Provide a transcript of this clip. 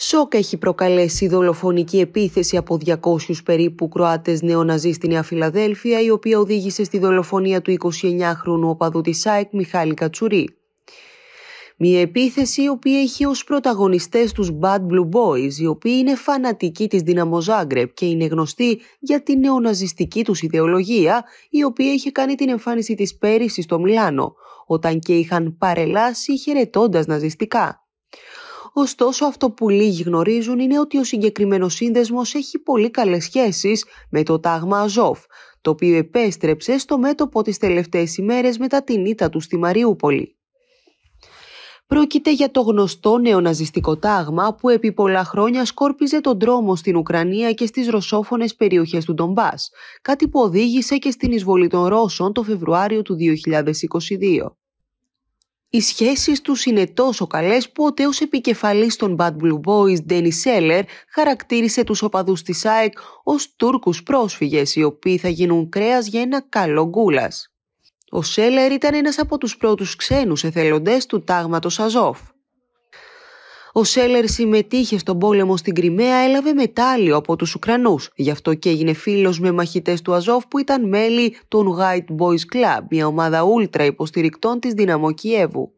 Σοκ έχει προκαλέσει δολοφονική επίθεση από 200 περίπου Κροάτες νεοναζί στη Νέα Φιλαδέλφια, η οποία οδήγησε στη δολοφονία του 29χρονου οπαδού της ΣΑΕΚ Μιχάλη Κατσουρί. Μια επίθεση η οποία έχει ως πρωταγωνιστές τους Bad Blue Boys, οι οποίοι είναι φανατικοί της Δύναμο Ζάγκρεπ και είναι γνωστοί για την νεοναζιστική τους ιδεολογία, η οποία είχε κάνει την εμφάνιση της πέρυσι στο Μιλάνο, όταν και είχαν παρελάσει χαιρετώντας ναζιστικά. Ωστόσο, αυτό που λίγοι γνωρίζουν είναι ότι ο συγκεκριμένος σύνδεσμος έχει πολύ καλές σχέσεις με το τάγμα Αζόφ, το οποίο επέστρεψε στο μέτωπο τις τελευταίες ημέρες μετά την ήττα του στη Μαριούπολη. Πρόκειται για το γνωστό νεοναζιστικό τάγμα που επί πολλά χρόνια σκόρπιζε τον τρόμο στην Ουκρανία και στις ρωσόφωνες περιοχές του Ντομπάς, κάτι που οδήγησε και στην εισβολή των Ρώσων το Φεβρουάριο του 2022. Οι σχέσεις τους είναι τόσο καλές που ο τέος επικεφαλής των Bad Blue Boys, Ντένι Σέλερ, χαρακτήρισε τους οπαδούς της ΑΕΚ ως Τούρκους πρόσφυγες οι οποίοι θα γίνουν κρέας για ένα καλό γκούλας. Ο Σέλερ ήταν ένας από τους πρώτους ξένους εθελοντές του τάγματος Αζόφ. Ο Σέλερ συμμετείχε στον πόλεμο στην Κρυμαία, έλαβε μετάλλιο από τους Ουκρανούς. Γι' αυτό και έγινε φίλος με μαχητές του Αζόφ που ήταν μέλη των White Boys Club, μια ομάδα ούλτρα υποστηρικτών της Δυναμό Κιέβου.